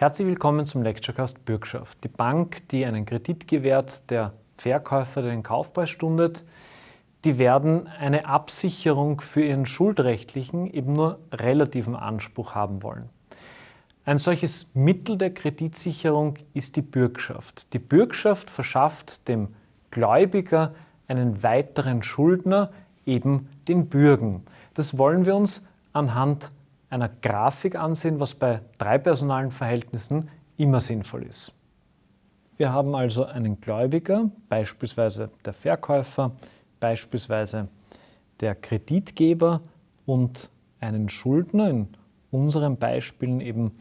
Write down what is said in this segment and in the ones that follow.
Herzlich willkommen zum Lecturecast Bürgschaft. Die Bank, die einen Kredit gewährt, der Verkäufer, der den Kaufpreis stundet, die werden eine Absicherung für ihren schuldrechtlichen, eben nur relativen Anspruch haben wollen. Ein solches Mittel der Kreditsicherung ist die Bürgschaft. Die Bürgschaft verschafft dem Gläubiger einen weiteren Schuldner, eben den Bürgen. Das wollen wir uns anhand einer Grafik ansehen, was bei drei personalen Verhältnissen immer sinnvoll ist. Wir haben also einen Gläubiger, beispielsweise der Verkäufer, beispielsweise der Kreditgeber und einen Schuldner, in unseren Beispielen eben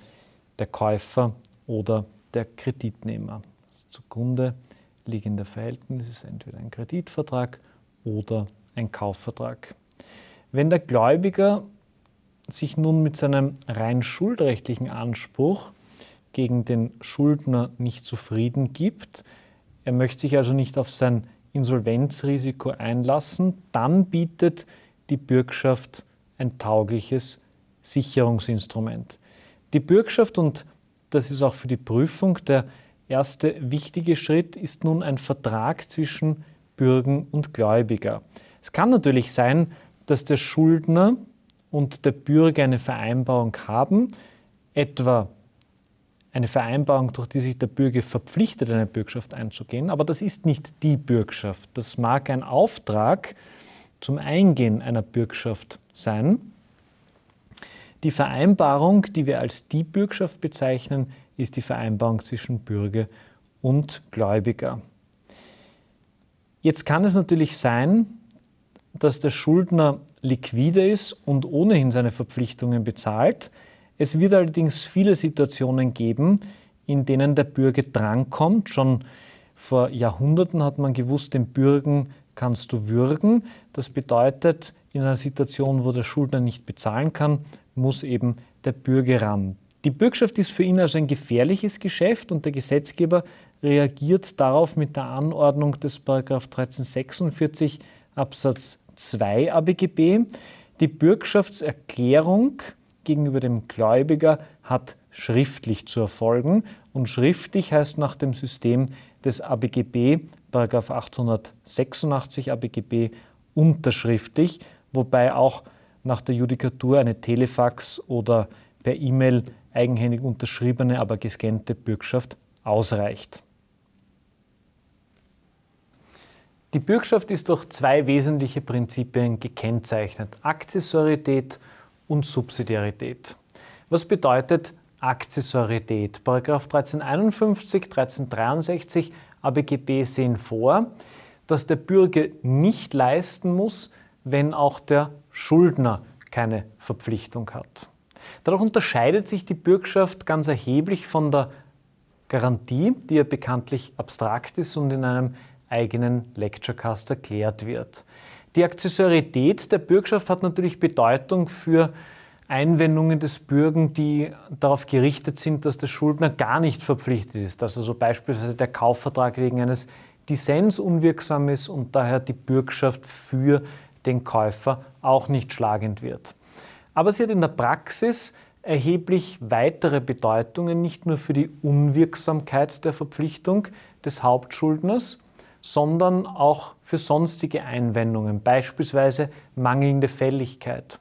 der Käufer oder der Kreditnehmer. Das zugrunde liegende Verhältnis ist entweder ein Kreditvertrag oder ein Kaufvertrag. Wenn der Gläubiger sich nun mit seinem rein schuldrechtlichen Anspruch gegen den Schuldner nicht zufrieden gibt, er möchte sich also nicht auf sein Insolvenzrisiko einlassen, dann bietet die Bürgschaft ein taugliches Sicherungsinstrument. Die Bürgschaft, und das ist auch für die Prüfung der erste wichtige Schritt, ist nun ein Vertrag zwischen Bürgen und Gläubiger. Es kann natürlich sein, dass der Schuldner und der Bürger eine Vereinbarung haben, etwa eine Vereinbarung, durch die sich der Bürger verpflichtet, eine Bürgschaft einzugehen, aber das ist nicht die Bürgschaft. Das mag ein Auftrag zum Eingehen einer Bürgschaft sein. Die Vereinbarung, die wir als die Bürgschaft bezeichnen, ist die Vereinbarung zwischen Bürger und Gläubiger. Jetzt kann es natürlich sein, dass der Schuldner liquide ist und ohnehin seine Verpflichtungen bezahlt. Es wird allerdings viele Situationen geben, in denen der Bürger drankommt. Schon vor Jahrhunderten hat man gewusst, den Bürgen kannst du würgen. Das bedeutet, in einer Situation, wo der Schuldner nicht bezahlen kann, muss eben der Bürger ran. Die Bürgschaft ist für ihn also ein gefährliches Geschäft und der Gesetzgeber reagiert darauf mit der Anordnung des 1346 Absatz 2 ABGB. Die Bürgschaftserklärung gegenüber dem Gläubiger hat schriftlich zu erfolgen und schriftlich heißt nach dem System des ABGB, Paragraf 886 ABGB, unterschriftlich, wobei auch nach der Judikatur eine Telefax oder per E-Mail eigenhändig unterschriebene, aber gescannte Bürgschaft ausreicht. Die Bürgschaft ist durch zwei wesentliche Prinzipien gekennzeichnet, Akzessorität und Subsidiarität. Was bedeutet Akzessorität? Paragraph 1351, 1363 ABGB sehen vor, dass der Bürger nicht leisten muss, wenn auch der Schuldner keine Verpflichtung hat. Dadurch unterscheidet sich die Bürgschaft ganz erheblich von der Garantie, die ja bekanntlich abstrakt ist und in einem eigenen Lecturecast erklärt wird. Die Akzessorität der Bürgschaft hat natürlich Bedeutung für Einwendungen des Bürgen, die darauf gerichtet sind, dass der Schuldner gar nicht verpflichtet ist, dass also beispielsweise der Kaufvertrag wegen eines Dissens unwirksam ist und daher die Bürgschaft für den Käufer auch nicht schlagend wird. Aber sie hat in der Praxis erheblich weitere Bedeutungen, nicht nur für die Unwirksamkeit der Verpflichtung des Hauptschuldners, sondern auch für sonstige Einwendungen, beispielsweise mangelnde Fälligkeit.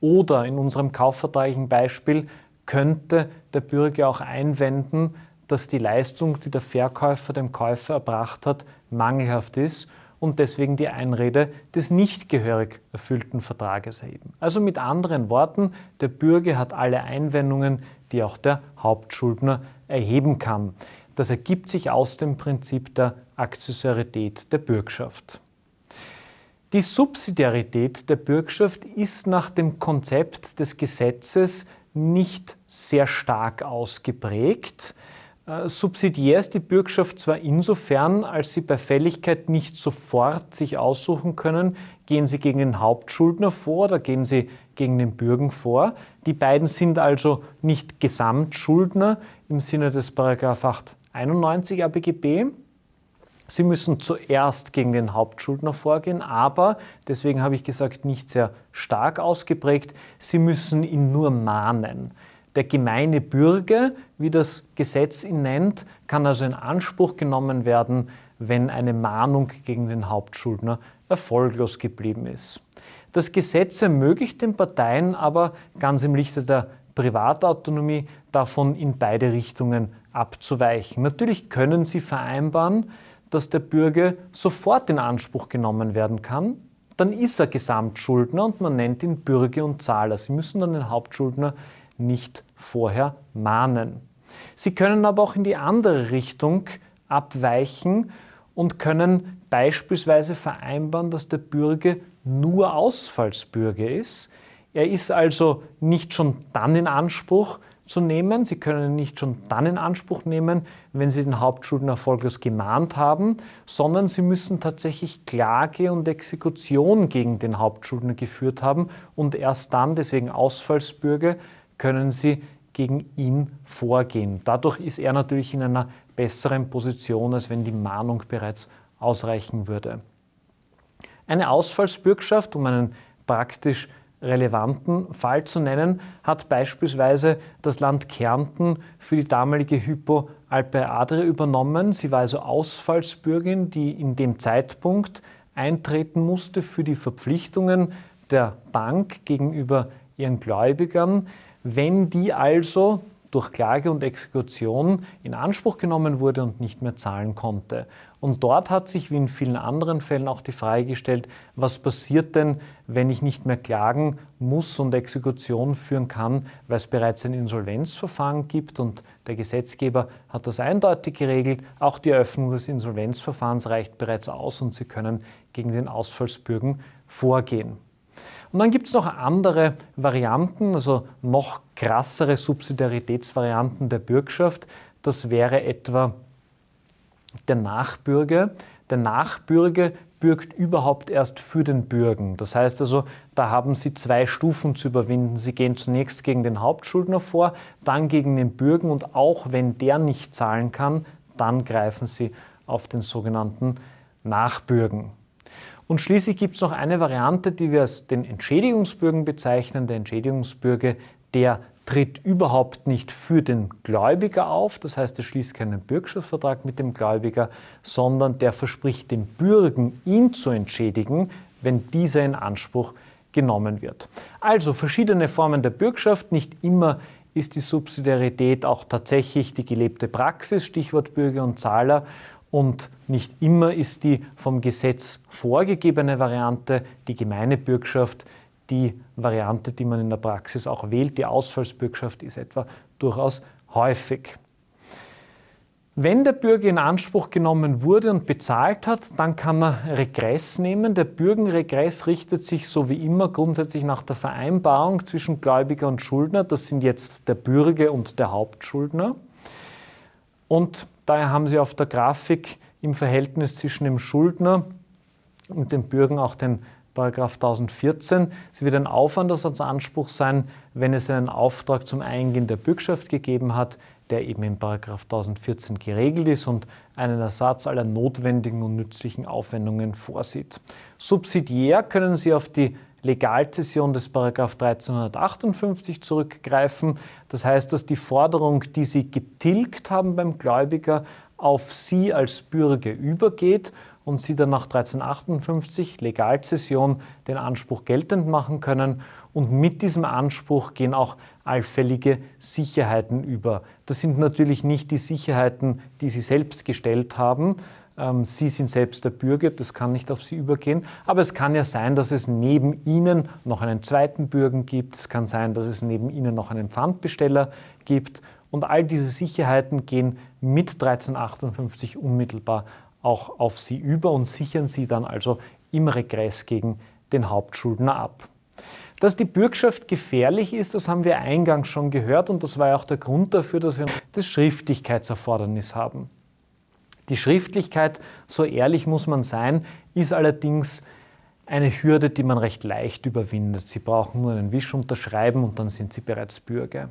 Oder in unserem kaufvertraglichen Beispiel könnte der Bürger auch einwenden, dass die Leistung, die der Verkäufer dem Käufer erbracht hat, mangelhaft ist und deswegen die Einrede des nicht gehörig erfüllten Vertrages erheben. Also mit anderen Worten, der Bürger hat alle Einwendungen, die auch der Hauptschuldner erheben kann. Das ergibt sich aus dem Prinzip der Akzessorität der Bürgschaft. Die Subsidiarität der Bürgschaft ist nach dem Konzept des Gesetzes nicht sehr stark ausgeprägt. Äh, subsidiär ist die Bürgschaft zwar insofern, als sie bei Fälligkeit nicht sofort sich aussuchen können, gehen sie gegen den Hauptschuldner vor oder gehen sie gegen den Bürgen vor. Die beiden sind also nicht Gesamtschuldner im Sinne des 8 91 ABGB. Sie müssen zuerst gegen den Hauptschuldner vorgehen, aber, deswegen habe ich gesagt, nicht sehr stark ausgeprägt, Sie müssen ihn nur mahnen. Der gemeine Bürger, wie das Gesetz ihn nennt, kann also in Anspruch genommen werden, wenn eine Mahnung gegen den Hauptschuldner erfolglos geblieben ist. Das Gesetz ermöglicht den Parteien aber ganz im Lichte der Privatautonomie davon in beide Richtungen abzuweichen. Natürlich können Sie vereinbaren, dass der Bürger sofort in Anspruch genommen werden kann. Dann ist er Gesamtschuldner und man nennt ihn Bürger und Zahler. Sie müssen dann den Hauptschuldner nicht vorher mahnen. Sie können aber auch in die andere Richtung abweichen und können beispielsweise vereinbaren, dass der Bürger nur Ausfallsbürger ist. Er ist also nicht schon dann in Anspruch, zu nehmen. Sie können ihn nicht schon dann in Anspruch nehmen, wenn Sie den Hauptschuldner erfolglos gemahnt haben, sondern Sie müssen tatsächlich Klage und Exekution gegen den Hauptschuldner geführt haben und erst dann, deswegen Ausfallsbürger, können Sie gegen ihn vorgehen. Dadurch ist er natürlich in einer besseren Position, als wenn die Mahnung bereits ausreichen würde. Eine Ausfallsbürgschaft, um einen praktisch relevanten Fall zu nennen, hat beispielsweise das Land Kärnten für die damalige Hypo Alpe Adria übernommen. Sie war also Ausfallsbürgerin, die in dem Zeitpunkt eintreten musste für die Verpflichtungen der Bank gegenüber ihren Gläubigern. Wenn die also durch Klage und Exekution in Anspruch genommen wurde und nicht mehr zahlen konnte. Und dort hat sich wie in vielen anderen Fällen auch die Frage gestellt, was passiert denn, wenn ich nicht mehr klagen muss und Exekution führen kann, weil es bereits ein Insolvenzverfahren gibt und der Gesetzgeber hat das eindeutig geregelt. Auch die Eröffnung des Insolvenzverfahrens reicht bereits aus und Sie können gegen den Ausfallsbürgen vorgehen. Und dann gibt es noch andere Varianten, also noch krassere Subsidiaritätsvarianten der Bürgschaft. Das wäre etwa der Nachbürger. Der Nachbürger bürgt überhaupt erst für den Bürgen. Das heißt also, da haben Sie zwei Stufen zu überwinden. Sie gehen zunächst gegen den Hauptschuldner vor, dann gegen den Bürgen und auch wenn der nicht zahlen kann, dann greifen Sie auf den sogenannten Nachbürgen. Und schließlich gibt es noch eine Variante, die wir als den Entschädigungsbürgen bezeichnen. Der Entschädigungsbürger, der tritt überhaupt nicht für den Gläubiger auf, das heißt, er schließt keinen Bürgschaftsvertrag mit dem Gläubiger, sondern der verspricht dem Bürgen, ihn zu entschädigen, wenn dieser in Anspruch genommen wird. Also verschiedene Formen der Bürgschaft, nicht immer ist die Subsidiarität auch tatsächlich die gelebte Praxis, Stichwort Bürger und Zahler und nicht immer ist die vom Gesetz vorgegebene Variante, die gemeine Bürgschaft, die Variante, die man in der Praxis auch wählt. Die Ausfallsbürgschaft ist etwa durchaus häufig. Wenn der Bürger in Anspruch genommen wurde und bezahlt hat, dann kann man Regress nehmen. Der Bürgenregress richtet sich so wie immer grundsätzlich nach der Vereinbarung zwischen Gläubiger und Schuldner. Das sind jetzt der Bürger und der Hauptschuldner. Und Daher haben Sie auf der Grafik im Verhältnis zwischen dem Schuldner und dem Bürger auch den Paragraph 1014. Es wird ein Aufwandersatzanspruch sein, wenn es einen Auftrag zum Eingehen der Bürgschaft gegeben hat, der eben in Paragraph 1014 geregelt ist und einen Ersatz aller notwendigen und nützlichen Aufwendungen vorsieht. Subsidiär können Sie auf die Legalzession des Paragraph 1358 zurückgreifen. Das heißt, dass die Forderung, die Sie getilgt haben beim Gläubiger, auf Sie als Bürger übergeht und Sie dann nach 1358 Legalzession den Anspruch geltend machen können. Und mit diesem Anspruch gehen auch allfällige Sicherheiten über. Das sind natürlich nicht die Sicherheiten, die Sie selbst gestellt haben, ähm, sie sind selbst der Bürger, das kann nicht auf Sie übergehen. Aber es kann ja sein, dass es neben Ihnen noch einen zweiten Bürger gibt. Es kann sein, dass es neben Ihnen noch einen Pfandbesteller gibt. Und all diese Sicherheiten gehen mit 1358 unmittelbar auch auf Sie über und sichern Sie dann also im Regress gegen den Hauptschuldner ab. Dass die Bürgschaft gefährlich ist, das haben wir eingangs schon gehört und das war ja auch der Grund dafür, dass wir das Schriftlichkeitserfordernis haben. Die Schriftlichkeit, so ehrlich muss man sein, ist allerdings eine Hürde, die man recht leicht überwindet. Sie brauchen nur einen Wisch unterschreiben und dann sind Sie bereits Bürger.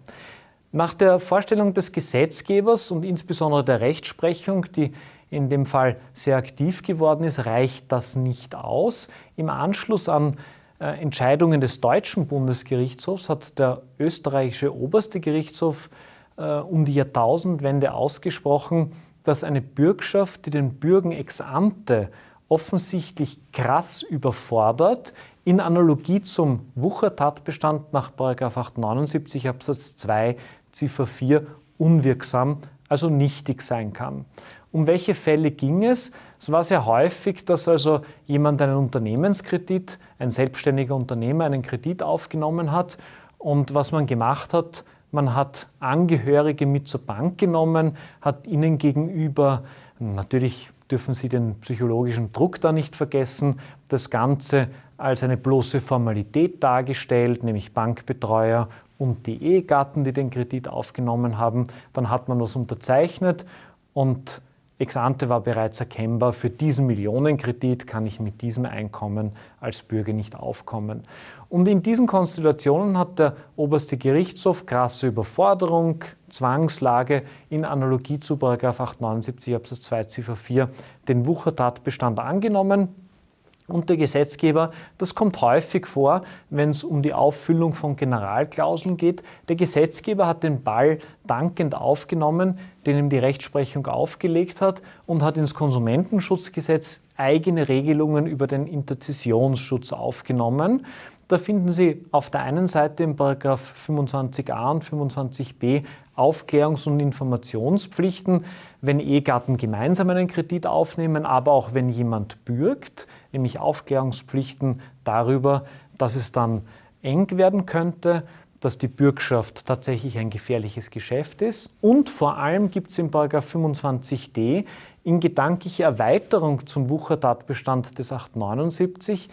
Nach der Vorstellung des Gesetzgebers und insbesondere der Rechtsprechung, die in dem Fall sehr aktiv geworden ist, reicht das nicht aus. Im Anschluss an äh, Entscheidungen des deutschen Bundesgerichtshofs hat der österreichische oberste Gerichtshof äh, um die Jahrtausendwende ausgesprochen, dass eine Bürgschaft, die den Bürgen ex ante offensichtlich krass überfordert, in Analogie zum Wuchertatbestand nach 879 Absatz 2 Ziffer 4 unwirksam, also nichtig sein kann. Um welche Fälle ging es? Es war sehr häufig, dass also jemand einen Unternehmenskredit, ein selbstständiger Unternehmer einen Kredit aufgenommen hat und was man gemacht hat, man hat Angehörige mit zur Bank genommen, hat ihnen gegenüber, natürlich dürfen Sie den psychologischen Druck da nicht vergessen, das Ganze als eine bloße Formalität dargestellt, nämlich Bankbetreuer und die Ehegatten, die den Kredit aufgenommen haben. Dann hat man was unterzeichnet und Ex ante war bereits erkennbar, für diesen Millionenkredit kann ich mit diesem Einkommen als Bürger nicht aufkommen. Und in diesen Konstellationen hat der oberste Gerichtshof krasse Überforderung, Zwangslage in Analogie zu 879 Absatz 2 Ziffer 4 den Wuchertatbestand angenommen, und der Gesetzgeber, das kommt häufig vor, wenn es um die Auffüllung von Generalklauseln geht. Der Gesetzgeber hat den Ball dankend aufgenommen, den ihm die Rechtsprechung aufgelegt hat und hat ins Konsumentenschutzgesetz eigene Regelungen über den Interzessionsschutz aufgenommen. Da finden Sie auf der einen Seite im Paragraph 25a und 25b Aufklärungs- und Informationspflichten, wenn Ehegatten gemeinsam einen Kredit aufnehmen, aber auch wenn jemand bürgt, nämlich Aufklärungspflichten darüber, dass es dann eng werden könnte, dass die Bürgschaft tatsächlich ein gefährliches Geschäft ist. Und vor allem gibt es in 25d in gedanklicher Erweiterung zum Wuchertatbestand des 879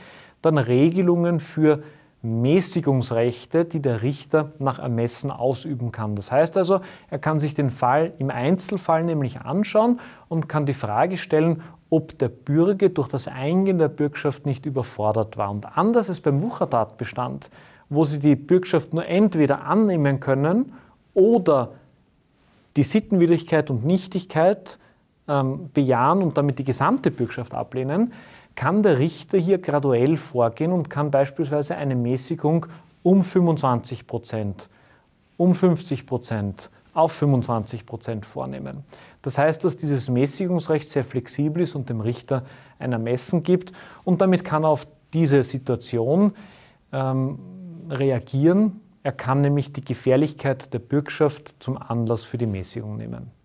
dann Regelungen für Mäßigungsrechte, die der Richter nach Ermessen ausüben kann. Das heißt also, er kann sich den Fall im Einzelfall nämlich anschauen und kann die Frage stellen, ob der Bürger durch das Eingehen der Bürgschaft nicht überfordert war. Und anders ist beim Wuchertatbestand, wo sie die Bürgschaft nur entweder annehmen können oder die Sittenwidrigkeit und Nichtigkeit ähm, bejahen und damit die gesamte Bürgschaft ablehnen, kann der Richter hier graduell vorgehen und kann beispielsweise eine Mäßigung um 25 Prozent, um 50 Prozent, auf 25 Prozent vornehmen. Das heißt, dass dieses Mäßigungsrecht sehr flexibel ist und dem Richter ein Ermessen gibt und damit kann er auf diese Situation ähm, reagieren. Er kann nämlich die Gefährlichkeit der Bürgschaft zum Anlass für die Mäßigung nehmen.